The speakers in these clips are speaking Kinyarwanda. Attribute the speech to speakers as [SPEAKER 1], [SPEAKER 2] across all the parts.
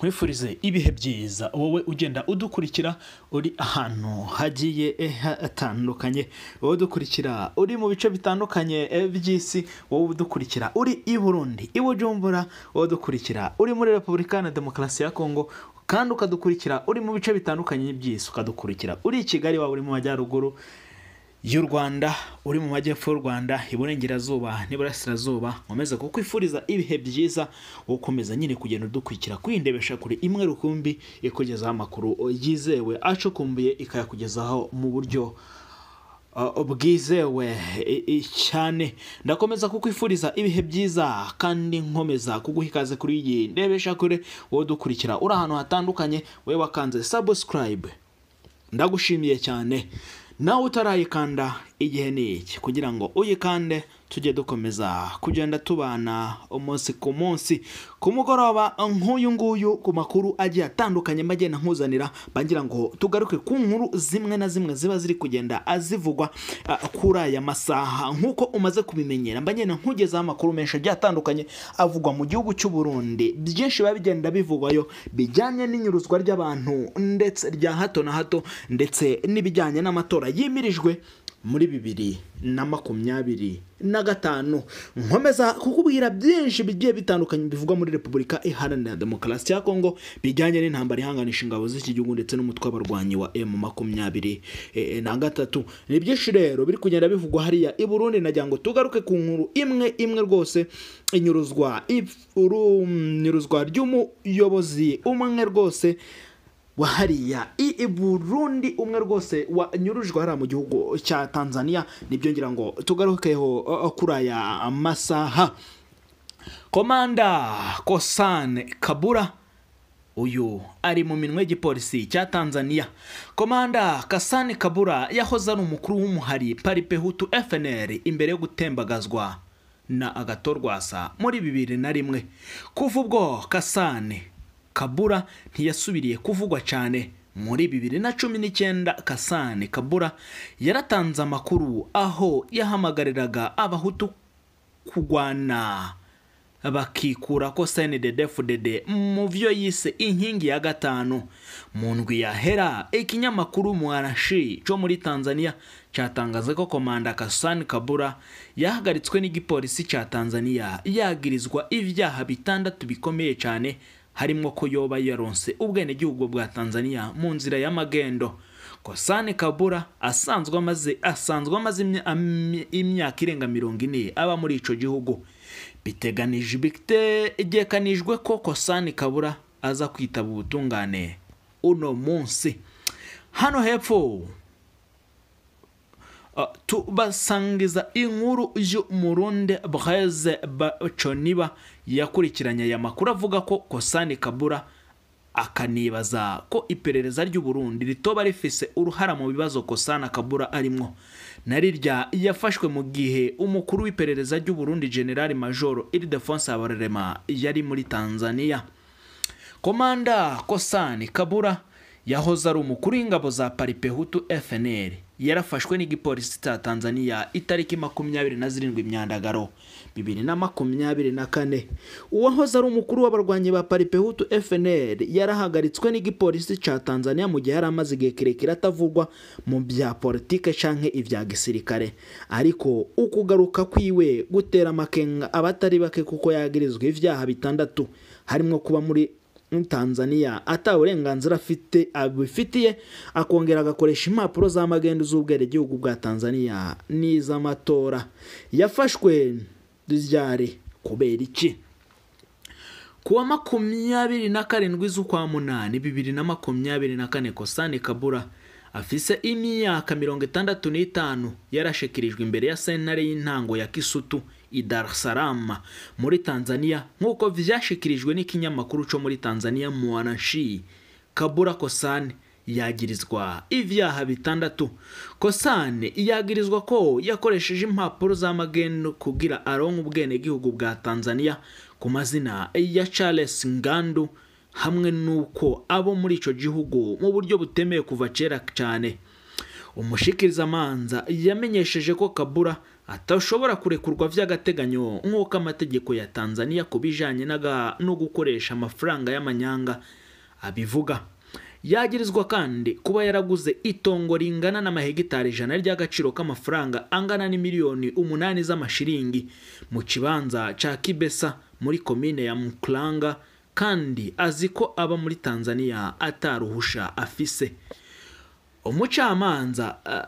[SPEAKER 1] nkwifurize ibihe byiza wowe ugenda udukurikira uri ahantu hagiye eh, hatandukanye wowe udukurikira uri mu bice bitandukanye eh, by'isi wowe udukurikira uri i burundi i bujumbura wowe udukurikira uri muri repubulika na demokarasi ya kongo kandi ukadukurikira uri mu bice bitandukanye by'isi ukadukurikira uri i kigali waba uri mu majyaruguru y'u rwanda uri mu majyepfo y'u rwanda iburengerazuba n'iburasirazuba nkomeza kukwifuriza ibihe byiza ukomeza nyine kugenda udukurikira kuri kure imwe rukumbi ikugezaho amakuru yizewe acukumbuye ikayakugezaho mu buryo uh, bwizewe cyane ndakomeza kukwifuriza ibihe byiza kandi nkomeza kuguha ikaze kuri iyi ndebesha kure wowe dukurikira uri ahantu hatandukanye wowe wakanze sabusikarayibe ndagushimiye cyane nawe utarayikanda igihe ni iki kugira ngo uyikande tujye dukomeza kugenda tubana umunsi ku munsi ku mugoroba nk'uyu nguyu ku makuru agiye atandukanye mbagenda nkuzanira bagira ngo tugaruke ku nkuru zimwe na zimwe ziba ziri kugenda azivugwa kuri aya masaha nk'uko umaze kubimenyera mbagenda nkugezaho amakuru menshi agiye atandukanye avugwa mu gihugu cy'u Burundi byinshi biba bigenda bivugwayo bijyanye n'inyuruzwa ry'abantu ndetse rya hato na hato ndetse n'ibijyanye n'amatora yimirijwe muri bibiri na makumyabiri na gatanu nkomeza kukubwira byinshi bigiye bitandukanye bivugwa muri repubulika iharanira demokarasi ya kongo bijyanye n'intambara ihanganisha ingabo z'iki gihugu ndetse n'umutwe w'abarwanyi wa emu makumyabiri e, e, na gatatu ni byinshi rero biri kugenda bivugwa hariya i burundi nagira ngo tugaruke ku nkuru imwe imwe rwose inyuruzwa inyuruzwa ry'umuyobozi umwe rwose wa hariya i burundi umwe rwose wanyurujwe hariya mu gihugu cya tanzania nibyo ngira ngo tugarukeho kuri aya masaha komanda kosane kabura uyu ari mu minwe y'igipolisi cya tanzania komanda kasani kabura yahoze ari umukuru w'umuhari Paripehutu hutu fnr imbere yo gutembagazwa na agato rwasa muri bibiri na rimwe kuva ubwo kasane kabura ntiyasubiriye kuvugwa cyane muri bibiri na cumi n'icyenda kasane kabura yaratanze amakuru aho yahamagariraga abahutu kugwana bakikura ko senidedefudede mu byo yise inkingi ya gatanu mu ndwi ya hera ikinyamakuru mwarashi cyo muri tanzania cyatangaza ko komanda kasani kabura yahagaritswe n'igipolisi cya tanzania yagirizwa ibyaha bitandatu bikomeye cyane harimo ko yoba yaronse ubwenegihugu bwa tanzania mu nzira y'amagendo kosane kabura asanzwe amaze asanzwe amaze imyaka irenga mirongo ine aba muri icyo gihugu biteganije bitegekanijwe ko kosane kabura aza kwitaba ubutungane uno munsi hano hepfo Uh, tubasangiza inkuru y'umurundi bureze baconiba yakurikiranye aya makuru avuga ko kosani kabura akanibaza ko iperereza ry'uburundi ritoba rifise uruhara mu bibazo kosana kabura arimwo na rirya yafashwe mu gihe umukuru w'iperereza ry'uburundi generali majoro Defonse habarerema yari muri tanzania komanda kosani kabura yahoze ari umukuru w'ingabo za paripehutu fnl yarafashwe n'igipolisi cya tanzania itariki makumyabiri na zirindwi imyandagaro bibiri na makumyabiri na kane uwahoze ari umukuru w'abarwanyi ba paripehutu fnl yarahagaritswe n'igipolisi cya tanzania mu gihe yari amaze igihe kirekire atavugwa mu bya politiki canke ibya gisirikare ariko ukugaruka kwiwe gutera amakenga abatari bake kuko yagirizwa ibyaha bitandatu harimo kuba muri tanzania ata uburenganzira afite abifitiye akongera agakoresha impapuro za magendu z'ubwere bwa tanzania n'iz'amatora yafashwe ryari kubera iki ku wa makumyabiri na karindwi z'ukwa munani bibiri na makumyabiri na kane kosane kabura afise imyaka mirongo itandatu n'itanu yarashekirijwe imbere ya sentare y'intango ya kisutu i muri Tanzania nk'uko vyashikirijwe n'ikinyamakuru cyo muri Tanzania Mwananchi Kabura Kosani yagirizwa ivyaha bitandatu Kosane iyagirizwa ko yakoresheje impapuro z'amagendo kugira aronke ubwenegihugu bwa Tanzania ku mazina ya Charles Ngandu hamwe n'uko abo muri icyo gihugu mu buryo butemewe kuva kera cyane umushikirizamanza yamenyesheje ko kabura atashobora kurekurwa by'agateganyo nk'uko amategeko ya tanzania ku bijyanye no gukoresha amafaranga y'amanyanga abivuga yagirizwa kandi kuba yaraguze itongo ringana n'amahegitari ijana ry'agaciro k'amafaranga angana n'imiliyoni umunani z'amashiringi mu kibanza cya kibesa muri komine ya mukuranga kandi azi ko aba muri tanzania ataruhusha afise umucamanza eh,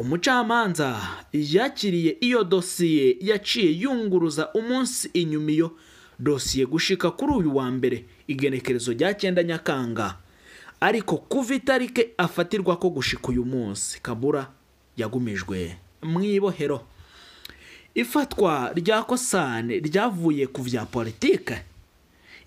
[SPEAKER 1] umucamanza yakiriye iyo dosiye yaciye yunguruza umunsi inyuma iyo dosiye gushika kuri uyu wa mbere igenekerezo rya cyenda nyakanga ariko kuva itarike afatirwa ko gushika uyu munsi kabura yagumijwe mu ibohero ifatwa rya kosane ryavuye ku bya politike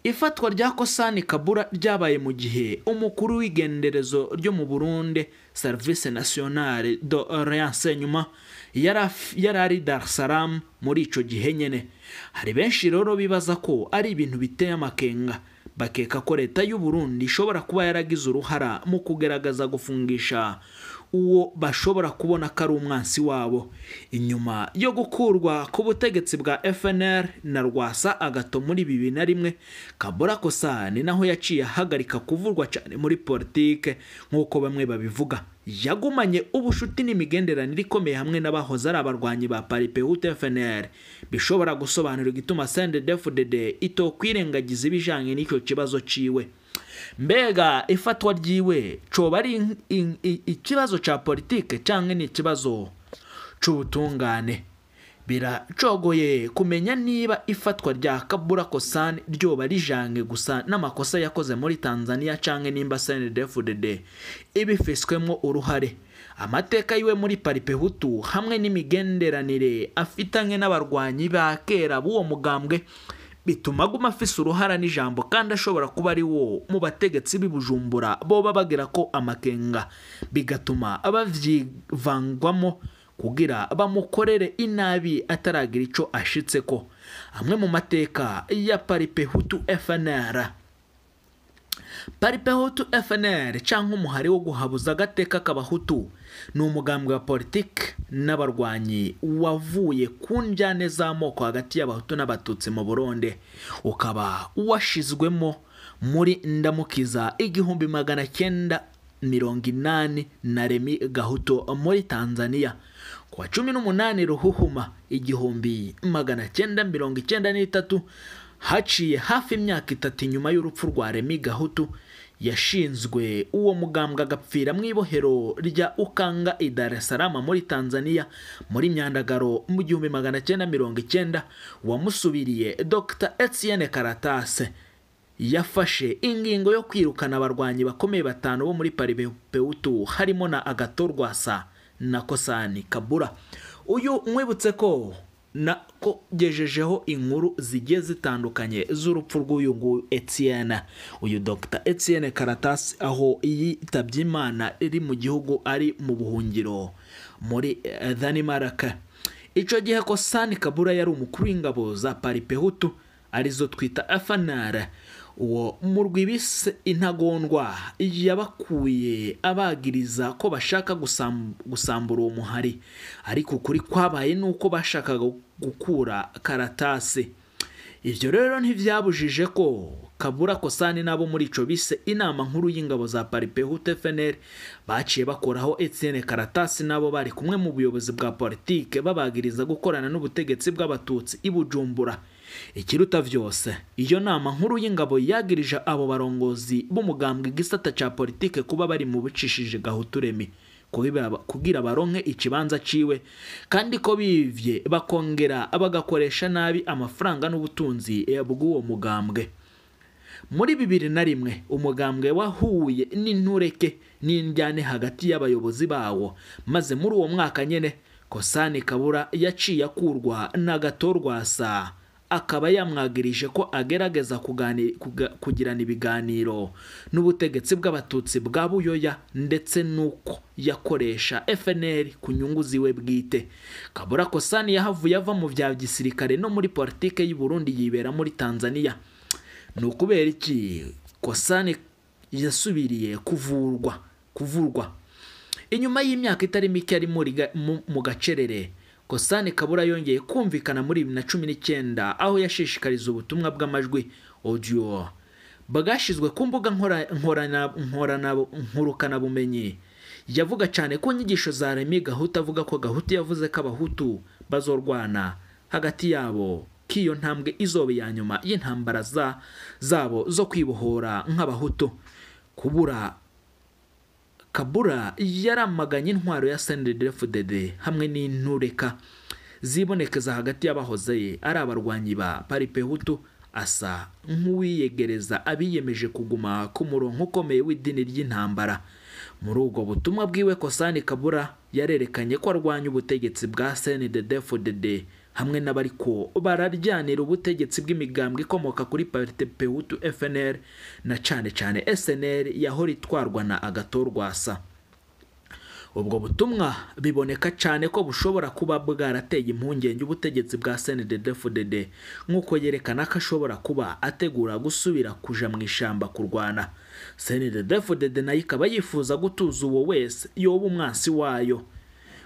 [SPEAKER 1] ifatwa rya kosani kabura ryabaye mu gihe umukuru w'igenderezo ryo mu burundi serivisi nasiyonari do oranse nyuma yari ari darisaramu muri icyo gihe nyine hari benshi rero bibaza ko ari ibintu biteye amakenga bakeka ko leta y'uburundi ishobora kuba yaragize uruhara mu kugaragaza gufungisha uwo bashobora kubona ko ari umwansi wabo inyuma yo gukurwa ku butegetsi bwa fnr na rwasa agato muri bibiri na rimwe kabura kosa ni naho yaciye ahagarika kuvurwa cyane muri politiki nk'uko bamwe babivuga yagumanye ubushuti n'imigenderanire ikomeye hamwe n'abahoze ari abarwanyi ba paripehute fnr bishobora gusobanura igituma sendedefudede itokw'irengagiza ibijyanye n'icyo kibazo ciwe mbega ifatwa ryiwe coba ari ikibazo cya politike cyangwa ni ikibazo cy'ubutungane biracogoye kumenya niba ifatwa rya kabura kosani ryoba rijange gusa n'amakosa yakoze muri tanzania cyangwa nimba senedefudede ibifiswemo uruhare amateka yiwe muri paripe hamwe n'imigenderanire afitanye n'abarwanyi ba kera b'uwo mugambwe bituma aguma afise uruhara n'ijambo kandi ashobora kuba ari wo mu bategetsi b'ibujumbura boba bagira ko amakenga bigatuma babyivangwamo kugira bamukorere inabi ataragira icyo ashitse ko amwe mu mateka ya paripehutu fnr paripehotu fnr cyangwa umuhari wo guhabuza agateka k'abahutu ni umugambwe wa politiki n'abarwanyi wavuye ku njyane z'amoko hagati y'abahutu n'abatutsi mu buronde ukaba washizwemo muri ndamukiza igihumbi magana cyenda mirongo inani na remi gahuto muri tanzania ku cumi n'umunani ruhuhuma igihumbi magana cyenda mirongo icyenda n'itatu haciye hafi imyaka itatu nyuma y'urupfu rwa remi gahutu yashinzwe uwo mugambwe agapfira mu ibohero rya ukanga i Dar es Salaam muri tanzania muri myandagaro mu gihumbi magana cyenda mirongo icyenda wamusubiriye dr etienne karatase yafashe ingingo yo kwirukana abarwanyi bakomeye batanu bo muri paribepewutu harimo na agato rwasa na kosani kabura uyu mwibutse ko Nakogejejeho inkuru zigiye zitandukanye z'urupfu rw'uyu nguyu Etienne uyu Dr Etienne Karatasi aho yitabye Imana iri mu gihugu ari mu buhungiro muri eh, Danimaraka icyo gihe ko Sani Kabura yari umukuru w'ingabo za Paripehutu arizo twita afanara uwo mu rwibisi intagondwa yabakuye abagiriza ko bashaka gusambura uwo muhari ariko ukuri kwabaye ni uko bashakaga gukura karatase ibyo rero ntibyabujije ko kabura kosani n'abo muri icyo bise inama nkuru y'ingabo za paripehute feneri baciye bakoraho etiyene karatasi n'abo bari kumwe mu buyobozi bwa politiki babagiriza gukorana n'ubutegetsi bw'abatutsi i bujumbura ikiruta byose iyo nama nkuru y'ingabo yagirije abo barongozi b'umugambwe igisata cya politike kuba bari mu bucishije gahuturemi kugira baronke ikibanza ciwe kandi ko bivye bakongera bagakoresha nabi amafaranga n'ubutunzi bw'uwo mugambwe muri bibiri na rimwe umugambwe wahuye n'intureke n'indyane hagati y'abayobozi bawo maze muri uwo mwaka nyine kosani kabura yaciye akurwa na gatorwasa akaba yamwagirije ko agerageza kugirana ibiganiro n'ubutegetsi bw'abatutsi bwa buyoya ndetse n'uko yakoresha FNL ku nyungu ziwe bwite kabura kosani yahavuye ava mu bya gisirikare no muri politiki y’i Burundi yibera muri Tanzania ni ukubera iki kosani yasubiriye kuvurwa kuvurwa inyuma y'imyaka itari mike yari mu gacerere Kosane Kabura yongeye kumvikana muri bibiri na cumi n'icyenda aho yashishikariza ubutumwa bw'amajwi audio bwashyizwe ku mbuga nkoranabumenyi yavuga cyane ko inyigisho za Remy Gahutu avuga ko Gahutu yavuze ko abahutu bazorwana hagati yabo k’iyo ntambwe izoba iya nyuma y'intambara zabo zo kwibohora nk'abahutu kubura kabura yaramaganye intwaro ya sendedefudede hamwe n'intureka zibonekeza hagati y'abahozeye ari abarwanyi ba paripehutu asa nk'uwiyegereza abiyemeje kuguma ku murongo ukomeye w'idini ry'intambara muri ubwo butumwa bwiwe kosani kabura yarerekanye ko arwanya ubutegetsi bwa senededefudede hamwe n'abariko bararyanira ubutegetsi bw'imigambwe ikomoka kuri parite pewutu fnr na cyane cyane snr yahora itwarwa na agatorwasa ubwo butumwa biboneka cyane ko bushobora kuba bwarateye impungenge ubutegetsi bwa snddfdd nk'uko yerekana ko ashobora kuba ategura gusubira kuja mu ishyamba kurwana snddfdd nayo ikaba yifuza gutuza uwo wese yoba umwansi wayo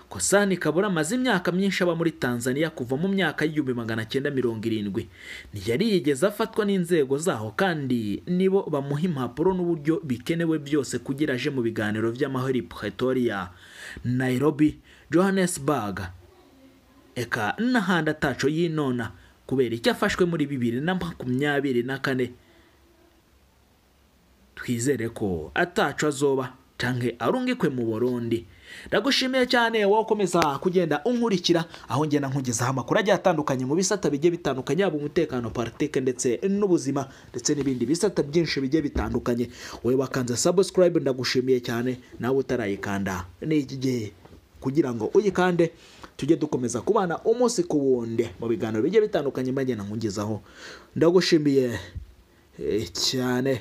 [SPEAKER 1] Kosani Kabura amaze imyaka myinshi aba muri Tanzania kuva mu myaka y'igihumbi magana cyenda mirongo irindwi ntiyari yigeze afatwa n'inzego zaho kandi nibo bamuha impapuro n'uburyo bikenewe byose kugira aje mu biganiro by'amahoro i Pretoria Nairobi Johannesburg eka n'ahandi ataco yinona kubera icyo afashwe muri bibiri na makumyabiri na kane twizere ko ataco azoba canke arungikwe mu Burundi ndagushimiye cyane wowe ukomeza kugenda unkurikira aho ngenda nkugezaho amakuru agiye atandukanye mu bisata bigiye bitandukanye yaba umutekano politiki ndetse n'ubuzima ndetse n'ibindi bisata byinshi bigiye bitandukanye wowe wakanze sabusikarayibe ndagushimiye cyane nawe utarayikanda ni iki gihe kugira ngo uyikande tujye dukomeza kubana umunsi ku wundi mu biganiro bigiye bitandukanye bagenda nkugezaho ndagushimiye eh, cyane